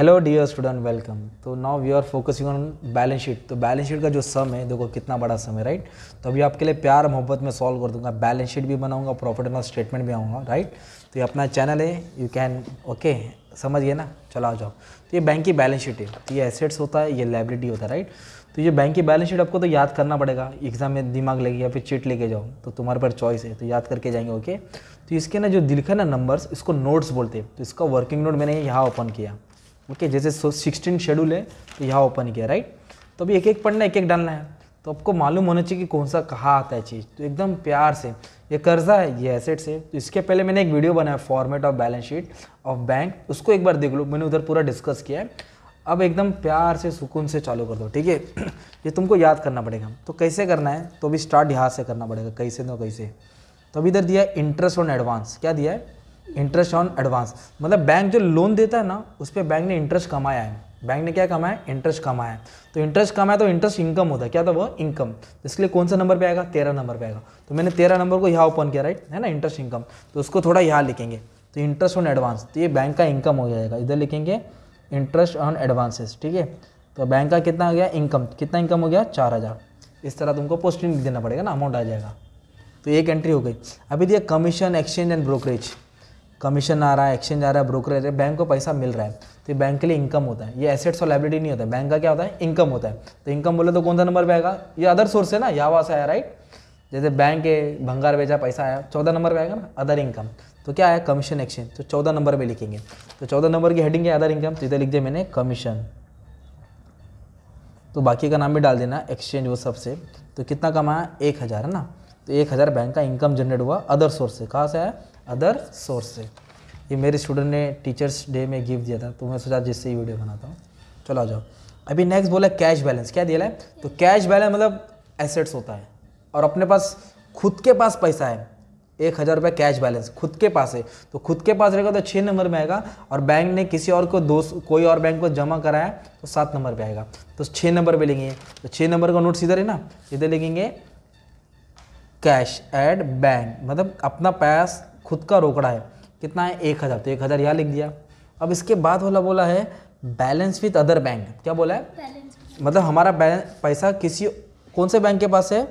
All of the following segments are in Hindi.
हेलो डियर स्टूडेंट वेलकम तो now we are focusing on balance sheet तो बैलेंस शीट का जो सम है देखो कितना बड़ा सम है राइट तो अभी आपके लिए प्यार मोहब्बत में सॉल्व कर दूंगा बैलेंस शीट भी बनाऊंगा प्रॉफिट एंड लॉस स्टेटमेंट भी आऊँगा राइट तो ये अपना चैनल है यू कैन ओके समझ गए ना चला आ जाओ तो ये बैंक की बैलेंस शीट है तो ये एसेट्स होता है ये लाइबिलिटी होता है राइट तो ये बैंक की बैलेंस शीट आपको तो याद करना पड़ेगा एग्जाम में दिमाग लगे या फिर चिट लेके जाओ तो तुम्हारे पर चॉइस है तो याद करके जाएंगे ओके तो इसके ना जो दिल है ना नंबर्स इसको नोट्स बोलते हैं तो इसका वर्किंग नोट मैंने यहाँ ओपन किया ओके जैसे सिक्सटीन शेड्यूल है तो यहाँ ओपन किया राइट तो अभी एक एक पढ़ना एक एक डालना है तो आपको मालूम होना चाहिए कि कौन सा कहाँ आता है चीज़ तो एकदम प्यार से ये कर्जा है ये एसेट्स है तो इसके पहले मैंने एक वीडियो बनाया format of balance sheet of bank उसको एक बार देख लो मैंने उधर पूरा डिस्कस किया है अब एकदम प्यार से सुकून से चालू कर दो ठीक है ये तुमको याद करना पड़ेगा तो कैसे करना है तो अभी स्टार्ट यहाँ से करना पड़ेगा कैसे ना कैसे तो अभी इधर दिया है इंटरेस्ट ऑन एडवांस क्या दिया है इंटरेस्ट ऑन एडवांस मतलब बैंक जो लोन देता है ना उस पर बैंक ने इंटरेस्ट कमाया है बैंक ने क्या कमाया इंटरेस्ट कमाया है तो इंटरेस्ट कमाया तो इंटरेस्ट इनकम होता है क्या था वो इनकम तो इसके लिए कौन सा नंबर पे आएगा तेरह नंबर पे आएगा तो मैंने तेरह नंबर को यहाँ ओपन किया राइट है ना इंटरेस्ट इनकम तो उसको थोड़ा यहाँ लिखेंगे तो इंटरेस्ट ऑन एडवांस तो ये बैंक का इनकम हो जाएगा इधर लिखेंगे इंटरेस्ट ऑन एडवांसेस ठीक है तो बैंक का कितना हो गया इनकम कितना इनकम हो गया चार हज़ार इस तरह तुमको पोस्टिंग देना पड़ेगा ना अमाउंट आ जाएगा तो एक एंट्री हो गई अभी दिया commission exchange and brokerage commission आ रहा है एक्सचेंज आ रहा है ब्रोकर आ रहा है बैंक को पैसा मिल रहा है तो ये बैंक के लिए इनकम होता है ये एसेट्स और लाइबिलिटी नहीं होता है बैंक का क्या होता है इनकम होता है तो इनकम बोले तो कौन सा नंबर पर आएगा ये अदर सोर्स है ना यहाँ से आया राइट जैसे बैंक है भंगार बेचा पैसा आया चौदह नंबर पर आएगा ना अदर इनकम तो क्या आया कमीशन एक्सचेंज तो चौदह नंबर पर लिखेंगे तो चौदह नंबर की हेडिंग है अदर इनकम तो इधर लिख दिया मैंने कमीशन तो बाकी का नाम भी डाल देना एक्सचेंज वो सबसे तो कितना कमाया एक हज़ार है ना तो एक हज़ार बैंक का इनकम जनरेट हुआ अदर सोर्स से कहाँ से आया अदर सोर्स से ये मेरे स्टूडेंट ने टीचर्स डे में गिफ्ट दिया था तो मैं सोचा जिससे ये वीडियो बनाता हूँ चलो आ जाओ अभी नेक्स्ट बोला कैश बैलेंस क्या दिया है तो कैश बैलेंस मतलब एसेट्स होता है और अपने पास खुद के पास पैसा है एक हज़ार रुपये कैश बैलेंस खुद के पास है तो खुद के पास रहेगा तो छः नंबर में आएगा और बैंक ने किसी और को दो कोई और बैंक को जमा कराया तो सात नंबर पे आएगा तो छः नंबर पे लेंगे तो छः नंबर का नोट्स इधर है ना इधर लिखेंगे कैश एट बैंक मतलब अपना पैस खुद का रोकड़ा है कितना है एक हज़ार तो एक हज़ार यहाँ लिख दिया अब इसके बाद वाला बोला है बैलेंस विथ अदर बैंक क्या बोला है मतलब हमारा पैसा किसी कौन से बैंक के पास है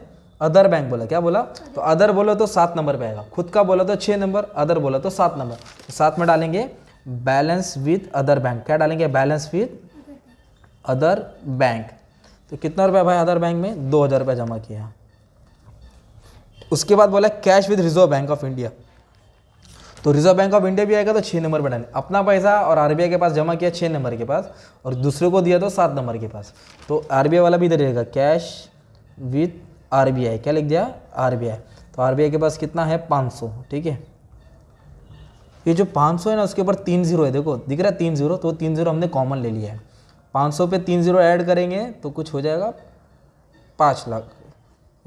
अदर बैंक बोला क्या बोला तो अदर बोला तो सात नंबर पे आएगा खुद का बोला तो छः नंबर अदर बोला तो सात नंबर तो सात में डालेंगे बैलेंस विथ अदर बैंक क्या डालेंगे बैलेंस विथ अदर बैंक तो कितना रुपया भाई अदर बैंक में दो हज़ार रुपया जमा किया उसके बाद बोला cash with reserve bank of India तो रिजर्व बैंक ऑफ इंडिया भी आएगा तो छः नंबर बनाने अपना पैसा और आरबीआई के पास जमा किया छः नंबर के पास और दूसरे को दिया तो सात नंबर के पास तो आरबीआई वाला भी इधर रहेगा कैश विथ आरबीआई क्या लिख दिया आरबीआई तो आरबीआई के पास कितना है 500 ठीक है ये जो 500 है ना उसके ऊपर तीन जीरो है देखो दिख रहा है तीन जीरो तो तीन जीरो हमने कॉमन ले लिया है 500 पे तीन जीरो ऐड करेंगे तो कुछ हो जाएगा पाँच लाख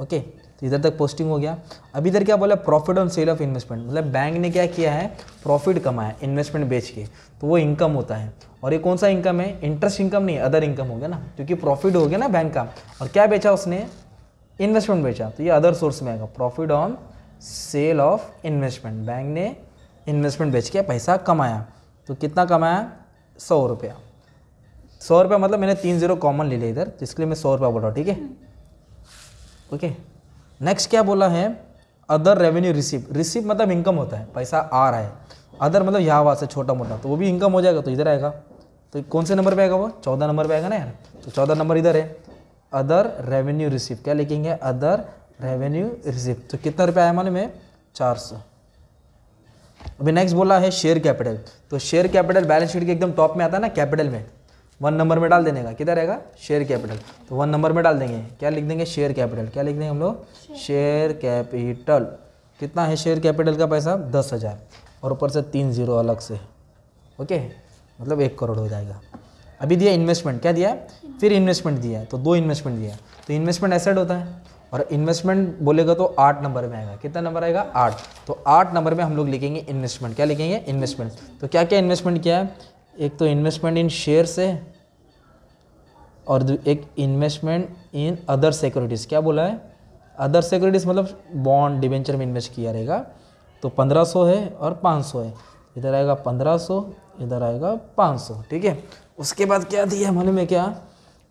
ओके तो इधर तक पोस्टिंग हो गया अब इधर क्या बोला profit on sale of investment मतलब बैंक ने क्या किया है प्रॉफिट कमाया इन्वेस्टमेंट बेच के तो वो इनकम होता है और ये कौन सा इनकम है इंटरेस्ट इनकम नहीं अदर इनकम हो गया ना क्योंकि प्रॉफिट हो गया ना बैंक का और क्या बेचा उसने इन्वेस्टमेंट बेचा तो ये अदर सोर्स में आएगा profit on sale of investment bank ने इन्वेस्टमेंट बेच के पैसा कमाया तो कितना कमाया सौ रुपया सौ रुपया मतलब मैंने तीन जीरो कॉमन ले लिया इधर जिसके तो लिए मैं सौ रुपया बोल रहा हूँ ठीक है ओके हम्म। नेक्स्ट क्या बोला है अदर रेवेन्यू रिसीव रिसीव मतलब इनकम होता है पैसा आ रहा है अदर मतलब यहाँ वहाँ से छोटा मोटा तो वो भी इनकम हो जाएगा तो इधर आएगा तो कौन से नंबर पे आएगा वो चौदह नंबर पे आएगा ना यार तो चौदह नंबर इधर है अदर रेवेन्यू रिसीव क्या लिखेंगे अदर रेवेन्यू रिसीव तो कितना रुपया आया मालूम है चार सौ अभी नेक्स्ट बोला है शेयर कैपिटल तो शेयर कैपिटल बैलेंस शीट के एकदम टॉप में आता है ना कैपिटल में वन नंबर में डाल देने का किधर रहेगा शेयर कैपिटल तो वन नंबर में डाल देंगे क्या लिख देंगे शेयर कैपिटल क्या लिख देंगे हम लोग शेयर कैपिटल कितना है शेयर कैपिटल का पैसा दस हज़ार और ऊपर से तीन जीरो अलग से ओके मतलब एक करोड़ हो जाएगा अभी दिया इन्वेस्टमेंट क्या दिया फिर इन्वेस्टमेंट दिया तो दो इन्वेस्टमेंट दिया तो इन्वेस्टमेंट एसेट होता है और इन्वेस्टमेंट बोलेगा तो आठ नंबर में आएगा कितना नंबर आएगा आठ तो आठ नंबर में हम लोग लिखेंगे इन्वेस्टमेंट क्या लिखेंगे इन्वेस्टमेंट तो क्या क्या इन्वेस्टमेंट किया है एक तो इन्वेस्टमेंट इन शेयर से और एक इन्वेस्टमेंट इन अदर सिक्योरिटीज़ क्या बोला है अदर सिक्योरिटीज़ मतलब बॉन्ड डिवेंचर में इन्वेस्ट किया रहेगा तो पंद्रह सौ है और पाँच सौ है इधर आएगा पंद्रह सौ इधर आएगा पाँच सौ ठीक है उसके बाद क्या दिया है मालूम है क्या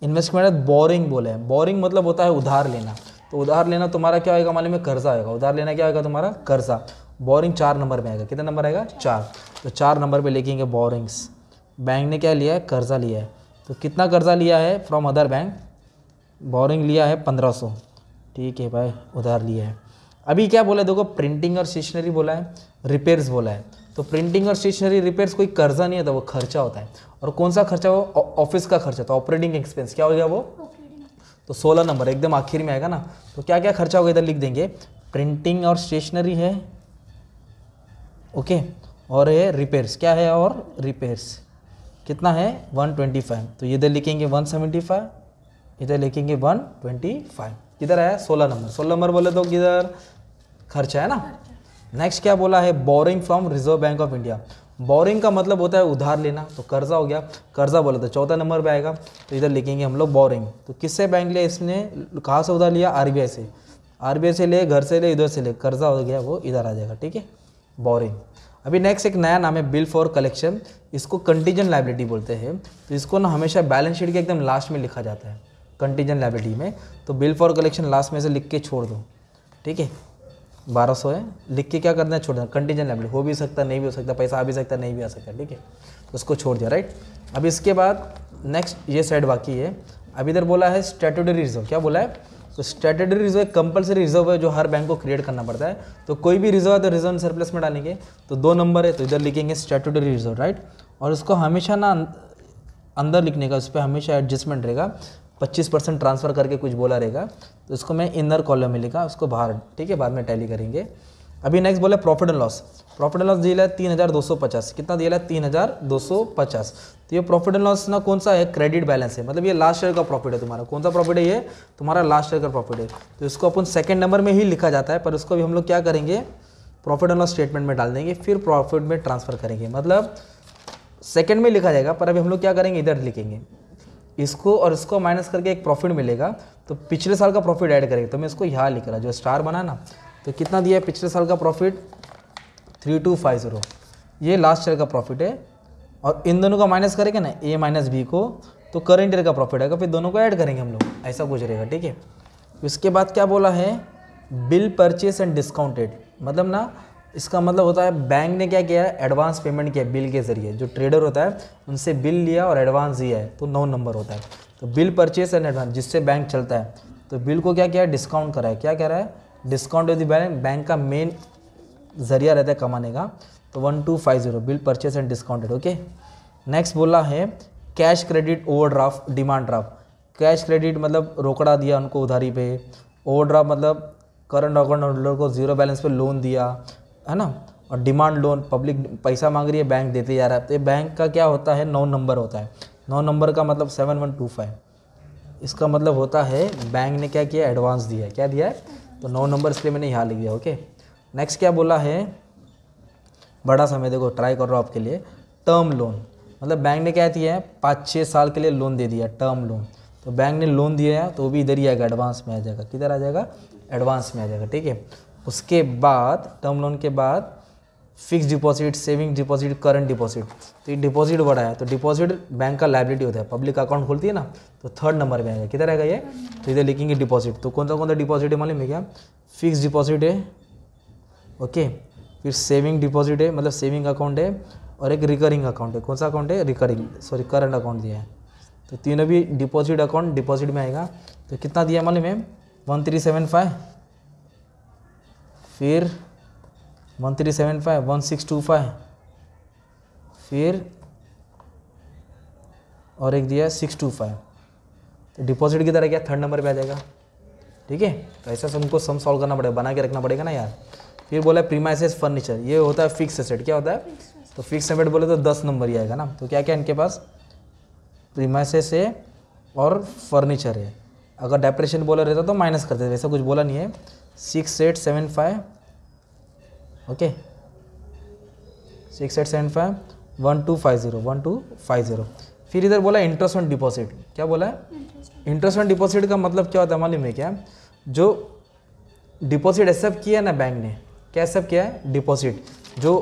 इन्वेस्टमेंट है बोरिंग बोले हैं बोरिंग मतलब होता है उधार लेना तो उधार लेना तुम्हारा क्या होगा मालूम है कर्जा आएगा उधार लेना क्या होगा तुम्हारा कर्जा बोरिंग चार नंबर में आएगा कितना नंबर आएगा चार तो चार नंबर पर लिखेंगे बोरिंग्स बैंक ने क्या लिया है कर्जा लिया है तो कितना कर्ज़ा लिया है फ्रॉम अदर बैंक बोरिंग लिया है पंद्रह सौ ठीक है भाई उधार लिया है अभी क्या बोला है देखो प्रिंटिंग और स्टेशनरी बोला है रिपेयर्स बोला है तो प्रिंटिंग और स्टेशनरी रिपेयर्स कोई कर्जा नहीं होता वो खर्चा होता है और कौन सा खर्चा वो ऑफिस का खर्चा था ऑपरेटिंग एक्सपेंस क्या हो गया वो तो सोलह नंबर एकदम आखिर में आएगा ना तो क्या क्या खर्चा होगा इधर लिख देंगे प्रिंटिंग और स्टेशनरी है ओके और है रिपेयर्स क्या है और रिपेयर्स कितना है 125 तो इधर लिखेंगे 175 इधर लिखेंगे 125 किधर आया 16 नंबर 16 नंबर बोले तो किधर खर्चा है ना नेक्स्ट क्या बोला है borrowing from reserve bank of India borrowing का मतलब होता है उधार लेना तो कर्जा हो गया कर्जा बोला तो चौथा नंबर पर आएगा तो इधर लिखेंगे हम लोग बोरिंग तो किससे बैंक लिया इसने कहाँ से उधार लिया आर से आर से ले घर से ले इधर से ले कर्जा हो गया वो इधर आ जाएगा ठीक है बोरिंग अभी नेक्स्ट एक नया नाम है बिल फॉर कलेक्शन इसको कंटीजन लाइब्रेटी बोलते हैं तो इसको ना हमेशा बैलेंस शीट के एकदम लास्ट में लिखा जाता है कंटीजन लाइब्रेटी में तो बिल फॉर कलेक्शन लास्ट में से लिख के छोड़ दो ठीक है बारह सौ है लिख के क्या करना है छोड़ देना कंटीजन लाइब्रेटी हो भी सकता नहीं भी हो सकता पैसा आ भी सकता नहीं भी आ सकता ठीक है तो उसको छोड़ दिया राइट अब इसके बाद नेक्स्ट ये साइड बाकी है अब इधर बोला है स्टेटूटरी रिजर्व क्या बोला है तो स्ट्रेटेडरी रिजर्व एक कंपलसरी रिजर्व है जो हर बैंक को क्रिएट करना पड़ता है तो कोई भी रिजर्व है तो रिजर्व सरप्लस में डालेंगे तो दो नंबर है तो इधर लिखेंगे स्टेटेडरी रिजर्व राइट और उसको हमेशा ना अंदर लिखने का उस पर हमेशा एडजस्टमेंट रहेगा 25 परसेंट ट्रांसफ़र करके कुछ बोला रहेगा तो इसको मैं इनर कॉलम में लिखा उसको बाहर ठीक है बाद में टैली करेंगे अभी नेक्स्ट बोले profit and loss profit and loss दिया है तीन हज़ार दो सौ पचास कितना दिया है तीन हज़ार दो सौ पचास तो ये प्रॉफिट एंड लॉस ना कौन सा है क्रेडिट बैलेंस है मतलब ये लास्ट ईयर का प्रॉफिट है तुम्हारा कौन सा प्रॉफिट है ये तुम्हारा लास्ट ईयर का प्रॉफिट है तो इसको अपन सेकेंड नंबर में ही लिखा जाता है पर उसको भी हम लोग क्या करेंगे प्रॉफिट एंड लॉस स्टेटमेंट में डाल देंगे फिर प्रॉफिट में ट्रांसफ़र करेंगे मतलब सेकेंड में लिखा जाएगा पर अभी हम लोग क्या करेंगे इधर लिखेंगे इसको और इसको माइनस करके एक प्रॉफिट मिलेगा तो पिछले साल का प्रॉफिट ऐड करेंगे तो मैं इसको यहाँ लिख रहा जो स्टार बना ना तो कितना दिया है पिछले साल का profit three two five zero ये लास्ट ईयर का प्रॉफिट है और इन दोनों का माइनस करेंगे ना ए माइनस बी को तो करंट ईयर का प्रॉफिट आएगा फिर दोनों को ऐड करेंगे हम लोग ऐसा कुछ रहेगा ठीक है उसके बाद क्या बोला है बिल परचेस एंड डिस्काउंटेड मतलब ना इसका मतलब होता है बैंक ने क्या किया है एडवांस पेमेंट किया बिल के ज़रिए जो ट्रेडर होता है उनसे बिल लिया और एडवांस दिया है तो नौ नंबर होता है तो बिल परचेस एंड एडवांस जिससे बैंक चलता है तो बिल को क्या किया डिस्काउंट करा है क्या कह रहा है डिस्काउंट यदि बैंक का मेन जरिया रहता है कमाने का तो one two five zero bill purchase and discounted okay next बोला है cash credit overdraft demand draft cash credit मतलब रोकड़ा दिया उनको उधारी पे ओवरड्राफ्ट मतलब करंट अकाउंट होल्डर को जीरो बैलेंस पे लोन दिया है ना और डिमांड लोन पब्लिक पैसा मांग रही है बैंक देते जा रहा है तो ये बैंक का क्या होता है नौ नंबर होता है नौ नंबर का मतलब सेवन वन टू फाइव इसका मतलब होता है बैंक ने क्या किया एडवांस दिया है क्या दिया है तो नौ नंबर इसलिए मैंने यहाँ लिख दिया ओके नेक्स्ट क्या बोला है बड़ा समय देखो ट्राई कर रहा हूँ आपके लिए टर्म लोन मतलब बैंक ने क्या दिया है पाँच छः साल के लिए लोन दे दिया टर्म लोन तो बैंक ने लोन दिया है तो वो भी इधर ही आएगा एडवांस में आ जाएगा किधर आ जाएगा एडवांस में आ जाएगा ठीक है उसके बाद टर्म लोन के बाद fix deposit saving deposit current deposit तो ये डिपॉजिट बढ़ा है तो डिपॉजिट बैंक का लाइबिलिटी होता है पब्लिक अकाउंट खोलती है ना तो थर्ड नंबर में आएगा किधर रहेगा ये तो इधर लिखेंगे डिपॉजिट तो कौन सा कौन सा डिपॉजिट है मालूम है क्या फिक्स डिपॉजिट है ओके फिर सेविंग डिपॉजिट है मतलब सेविंग अकाउंट है और एक रिकरिंग अकाउंट है कौन सा अकाउंट है रिकरिंग सॉरी करंट अकाउंट दिया है तो तीनों भी डिपॉजिट अकाउंट डिपॉजिट में आएगा तो कितना दिया मालूम है वन थ्री सेवन फाइव फिर one three seven five one six two five फिर और एक दिया सिक्स टू फाइव तो डिपॉजिट की तरह क्या थर्ड नंबर पे आ जाएगा ठीक है तो ऐसा उनको सम सॉल्व करना पड़ेगा बना के रखना पड़ेगा ना यार फिर बोला प्रीमाइसेस फर्नीचर ये होता है फिक्स एसेट क्या होता है तो फिक्स एसेट बोले तो दस नंबर ही आएगा ना तो क्या क्या इनके पास प्रीमाइसेस है और फर्नीचर है अगर डेप्रेशन बोला रहता तो माइनस करते वैसा कुछ बोला नहीं है six eight seven five okay six eight seven five one two five zero one two five zero फिर इधर बोला इंटरेस्ट ऑन डिपॉजिट क्या बोला है इंटरेस्ट ऑन डिपॉजिट का मतलब क्या होता है मालूम है क्या जो डिपॉजिट एक्सेप्ट किया है ना बैंक ने क्या एक्सेप्ट किया है डिपॉजिट जो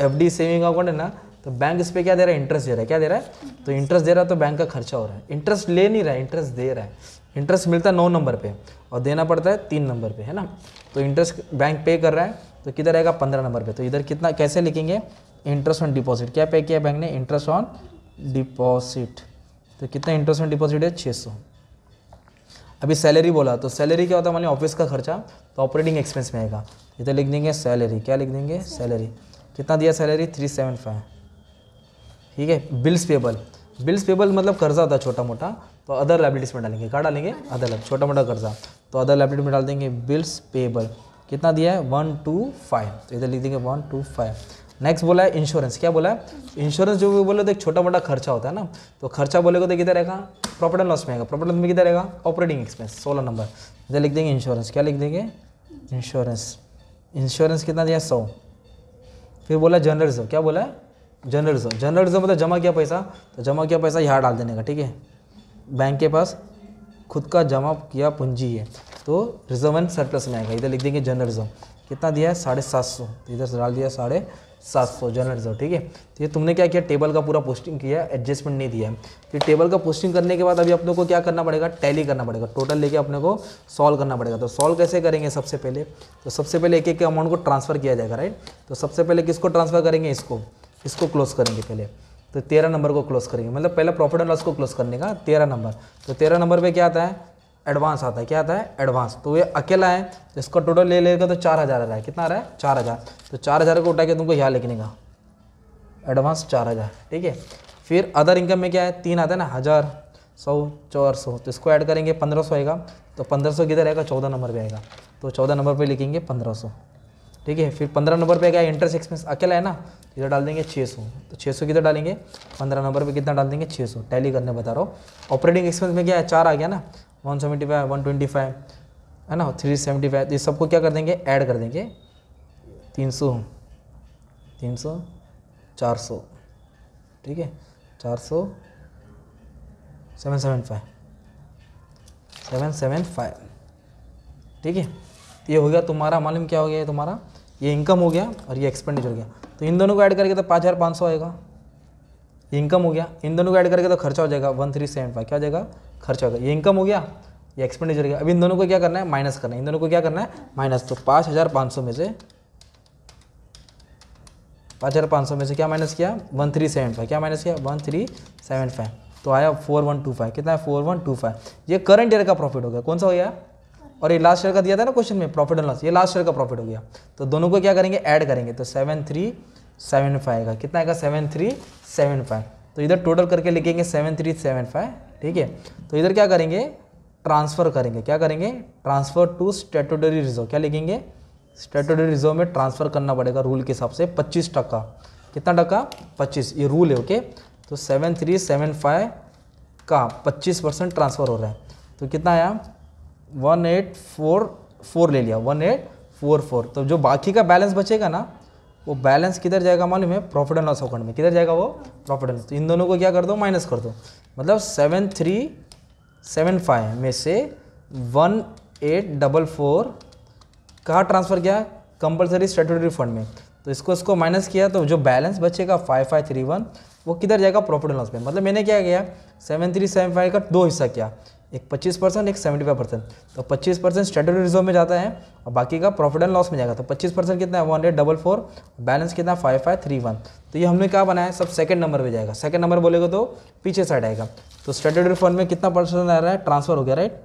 एफ डी सेविंग अकाउंट है ना तो बैंक इस पर क्या दे रहा है इंटरेस्ट दे रहा है क्या दे रहा है तो इंटरेस्ट दे रहा है तो बैंक का खर्चा हो रहा है इंटरेस्ट ले नहीं रहा है इंटरेस्ट दे रहा है इंटरेस्ट मिलता है नौ नंबर पे और देना पड़ता है तीन नंबर पे है ना तो इंटरेस्ट बैंक पे कर रहा है तो किधर आएगा पंद्रह नंबर पे तो इधर कितना कैसे लिखेंगे इंटरेस्ट ऑन डिपॉजिट क्या पे किया बैंक ने इंटरेस्ट ऑन डिपॉजिट तो कितना इंटरेस्ट ऑन डिपॉजिट है छः सौ अभी सैलरी बोला तो सैलरी क्या होता है मान ऑफिस का खर्चा तो ऑपरेटिंग एक्सपेंस में आएगा इधर लिख देंगे सैलरी क्या लिख देंगे सैलरी कितना दिया सैलरी थ्री सेवन फाइव ठीक है बिल्स पेबल बिल्स पेबल मतलब कर्जा होता है छोटा मोटा तो अदर लाइब्रेटीज में डालेंगे कहाँ डालेंगे अदर छोटा मोटा कर्जा तो अदर लाइब्रेटी में डाल देंगे बिल्स पेबल कितना दिया है वन टू फाइव तो इधर लिख देंगे वन टू फाइव नेक्स्ट बोला है इंश्योरेंस क्या बोला है इंश्योरेंस जो भी बोले तो एक छोटा मोटा खर्चा होता है ना तो खर्चा बोलेगा तो किधर रहेगा प्रॉफिट एंड लॉस में आएगा प्रॉफिट में किधर रहेगा ऑपरेटिंग एक्सपेंस सोलह नंबर इधर लिख देंगे इंश्योरेंस क्या लिख देंगे इंश्योरेंस इंश्योरेंस कितना दिया सौ फिर बोला जनरल रिजर्व क्या बोला है जनरल रिजर्व जनरल रिजर्व मतलब जमा किया पैसा तो जमा किया पैसा यहाँ डाल देने का ठीक है बैंक के पास खुद का जमा किया पूंजी है तो रिजर्व एंड सरप्लस में आएगा इधर लिख देंगे जनरल रिजर्व कितना दिया है साढ़े सात सौ इधर डाल दिया साढ़े सात सौ जनरल रिजर्व ठीक है तो ये तुमने क्या किया टेबल का पूरा पोस्टिंग किया एडजस्टमेंट नहीं दिया है फिर टेबल का पोस्टिंग करने के बाद अभी अपने को क्या करना पड़ेगा टैली करना पड़ेगा टोटल लेके अपने को सॉल्व करना पड़ेगा तो सॉल्व कैसे करेंगे सबसे पहले तो सबसे पहले एक एक अमाउंट को ट्रांसफ़र किया जाएगा राइट तो सबसे पहले किसको ट्रांसफ़र करेंगे इसको इसको क्लोज करेंगे पहले तो तेरह नंबर को क्लोज करेंगे मतलब पहले प्रॉफिट एंड लॉस को क्लोज करने का तेरह नंबर तो तेरह नंबर पर क्या आता है एडवांस आता है क्या आता है एडवांस तो ये अकेला है इसका टोटल ले लेगा तो चार हज़ार आ रहा है कितना आ रहा है चार हज़ार तो चार हज़ार को उठा के तुमको यहाँ लिखने का एडवांस चार हज़ार ठीक है फिर अदर इनकम में क्या है तीन आता है ना हज़ार सौ चार सौ तो इसको ऐड करेंगे पंद्रह सौ आएगा तो पंद्रह सौ किधर आएगा चौदह नंबर पर आएगा तो चौदह नंबर पर लिखेंगे पंद्रह सौ ठीक है फिर पंद्रह नंबर पर क्या इंटरेस्ट एक्सपेंस अकेला है ना इधर डाल देंगे छः सौ तो छः सौ किधर डालेंगे पंद्रह नंबर पे कितना डाल देंगे छः सौ टैली करने बता रहा हूँ ऑपरेटिंग एक्सपेंस में क्या है चार आ गया ना one seventy five one twenty five है ना थ्री सेवेंटी फाइव ये सबको क्या कर देंगे ऐड कर देंगे तीन सौ तीन सौ चार सौ ठीक है चार सौ seven seven five seven seven five ठीक है ये हो गया तुम्हारा मालूम क्या हो गया तुम्हारा ये इनकम हो गया और ये एक्सपेंडिचर हो गया तो इन दोनों को ऐड करके तो पाँच हज़ार पाँच सौ आएगा इनकम हो गया इन दोनों को ऐड करके तो खर्चा हो जाएगा वन थ्री सेवन फाइव क्या हो जाएगा खर्चा होगा ये इनकम हो गया ये एक्सपेंडिचर हो गया अब इन दोनों को क्या करना है माइनस करना है इन दोनों को क्या करना है माइनस तो पाँच हज़ार पाँच सौ में से पाँच हज़ार पाँच सौ में से क्या माइनस किया वन थ्री सेवन फाइव क्या माइनस किया वन थ्री सेवन फाइव तो आया फोर वन टू फाइव कितना है फोर वन टू फाइव ये करंट ईयर का प्रॉफिट हो गया कौन सा हो गया और ये लास्ट ईयर का दिया था ना क्वेश्चन में प्रॉफिट एंड लॉस ये लास्ट ईयर का प्रॉफिट हो गया तो दोनों को क्या करेंगे ऐड करेंगे तो सेवन थ्री सेवन फाइव का कितना आएगा सेवन थ्री सेवन फाइव तो इधर टोटल करके लिखेंगे सेवन थ्री सेवन फाइव ठीक है तो इधर क्या करेंगे ट्रांसफ़र करेंगे क्या करेंगे ट्रांसफ़र टू स्टेटोडरी रिजर्व क्या लिखेंगे स्टेटोडरी रिजर्व में ट्रांसफ़र करना पड़ेगा रूल के हिसाब से पच्चीस टका कितना टका पच्चीस ये रूल है ओके तो सेवन थ्री सेवन फाइव का पच्चीस परसेंट ट्रांसफ़र हो रहा है तो कितना आया वन एट फोर फोर ले लिया वन एट फोर फोर तो जो बाकी का बैलेंस बचेगा ना वो बैलेंस किधर जाएगा मालूम है प्रॉफिट एंड लॉस अकाउंट में किधर जाएगा वो प्रॉफिट एंड लॉस इन दोनों को क्या कर दो माइनस कर दो मतलब सेवन थ्री सेवन फाइव में से वन एट डबल फोर कहाँ ट्रांसफ़र किया कंपलसरी स्टेटरी फंड में तो इसको इसको माइनस किया तो जो बैलेंस बचेगा फाइव फाइव थ्री वन वो किधर जाएगा प्रॉफिट एंड लॉस में मतलब मैंने क्या किया सेवन थ्री सेवन फाइव का दो हिस्सा किया एक 25 परसेंट एक 75 परसेंट तो 25 परसेंट स्टेटरी रिजर्व में जाता है और बाकी का प्रॉफिट एंड लॉस में जाएगा तो 25 परसेंट कितना है one hundred double four balance कितना फाइव फाइव थ्री वन तो ये हमने क्या बनाया सब सेकंड नंबर पे जाएगा सेकंड नंबर बोलेगा तो पीछे साइड आएगा तो स्टेटरी फंड में कितना परसेंट आ रहा है ट्रांसफर हो गया राइट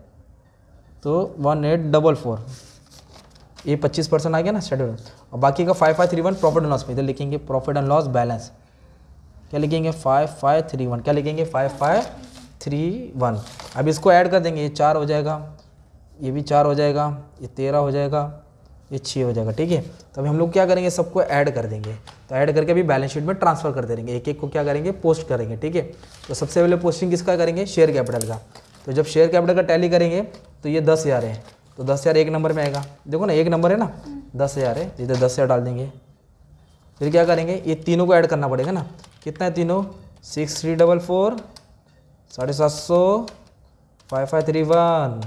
तो वन एट डबल फोर ये पच्चीस परसेंट आ गया ना स्टेटरी और बाकी का five five three one profit and loss में इधर लिखेंगे प्रॉफिट एंड लॉस बैलेंस क्या लिखेंगे फाइव फाइव थ्री वन क्या लिखेंगे फाइव फाइव थ्री वन अब इसको ऐड कर देंगे ये चार हो जाएगा ये भी चार हो जाएगा ये तेरह हो जाएगा ये छः हो जाएगा ठीक है तो अभी हम लोग क्या करेंगे सबको ऐड कर देंगे तो ऐड करके अभी बैलेंस शीट में ट्रांसफर कर देंगे एक एक को क्या करेंगे पोस्ट करेंगे ठीक है तो सबसे पहले पोस्टिंग किसका करेंगे शेयर कैपिटल का तो जब शेयर कैपिटल का टैली करेंगे तो ये दस हज़ार है तो दस हज़ार एक नंबर में आएगा देखो ना एक नंबर है ना हम्म। दस हज़ार है जिधर दस हज़ार डाल देंगे फिर क्या करेंगे ये तीनों को ऐड करना पड़ेगा ना कितना है तीनों सिक्स थ्री डबल फोर साढ़े सात सौ five five three one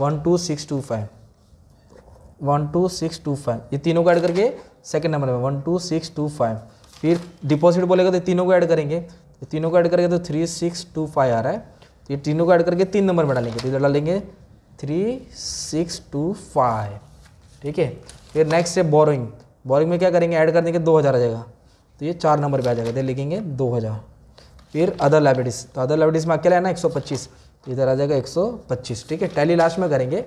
one two six two five one two six two five ये तीनों को ऐड करके सेकंड नंबर में one two six two five फिर डिपॉजिट बोलेगा तो तीनों को ऐड करेंगे तो तीनों को ऐड करेंगे तो थ्री सिक्स टू फाइव आ रहा है तो ये तीनों को ऐड करके तीन नंबर में डालेंगे तो इधर डालेंगे थ्री सिक्स टू फाइव ठीक है फिर नेक्स्ट है बोरिंग बोरिंग में क्या करेंगे ऐड कर देंगे दो हज़ार आ जाएगा तो ये चार नंबर पर आ जाएगा तो लिखेंगे दो हज़ार फिर अदर लाइब्रेटीज़ तो अदर लाइब्रेटीज़ में अकेला है ना 125 इधर आ जाएगा 125 ठीक है टैली लास्ट में करेंगे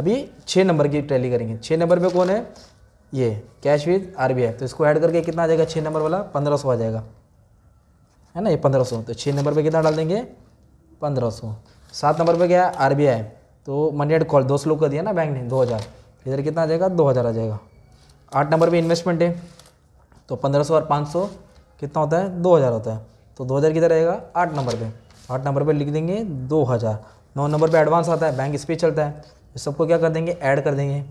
अभी छः नंबर की टैली करेंगे छः नंबर पर कौन है ये कैश विद आर तो इसको ऐड करके कितना आ जाएगा छः नंबर वाला पंद्रह सौ आ जाएगा है ना ये पंद्रह सौ तो छः नंबर पर कितना डाल देंगे पंद्रह सौ सात नंबर पर आर बी आर तो मनी एड कॉल दो सौ लोग का दिया ना बैंक ने दो हज़ार इधर कितना आ जाएगा दो हज़ार आ जाएगा आठ नंबर पर इन्वेस्टमेंट है तो पंद्रह सौ और पाँच सौ कितना होता है दो हज़ार होता है तो दो हज़ार किधर रहेगा आठ नंबर पे आठ नंबर पे लिख देंगे दो हज़ार नौ नंबर पे एडवांस आता है बैंक स्पीच चलता है सबको क्या कर देंगे ऐड कर देंगे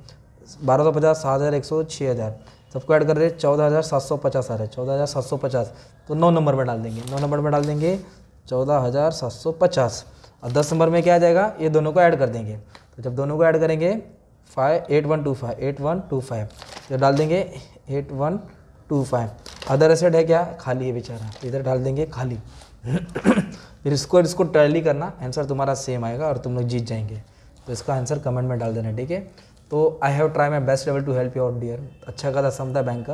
बारह सौ पचास सात हज़ार एक सौ छः हज़ार सबको ऐड कर रहे चौदह हज़ार सात सौ पचास आ रहा है चौदह हज़ार सात सौ पचास तो नौ नंबर में डाल देंगे नौ नंबर में डाल देंगे चौदह हज़ार सात सौ पचास और दस नंबर में क्या आ जाएगा ये दोनों को ऐड कर देंगे तो जब दोनों को ऐड करेंगे five eight one two five eight one two five तो डाल देंगे eight one two five other assets है क्या खाली है बेचारा इधर डाल देंगे खाली फिर इसको इसको टैली करना आंसर तुम्हारा सेम आएगा और तुम लोग जीत जाएंगे तो इसका आंसर कमेंट में डाल देना ठीक है तो I have try my best level to help your dear अच्छा खासा सम था बैंक का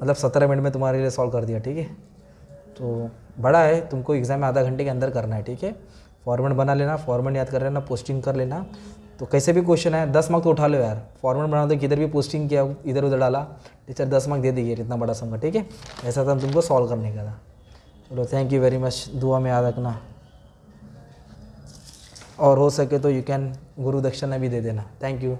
मतलब सत्रह मिनट में तुम्हारे लिए सॉल्व कर दिया ठीक है तो बड़ा है तुमको एग्ज़ाम में आधा घंटे के अंदर करना है ठीक है फॉर्मेट बना लेना फॉर्मेट याद कर लेना पोस्टिंग कर लेना तो कैसे भी क्वेश्चन है दस मार्क तो उठा लो यार फॉर्मेट बना दो किधर भी पोस्टिंग किया इधर उधर डाला टीचर दस मार्क दे दिए इतना बड़ा समय ठीक है ऐसा था तुमको सॉल्व करने का था चलो थैंक यू वेरी मच दुआ में याद रखना और हो सके तो यू कैन गुरु दक्षिणा भी दे देना थैंक यू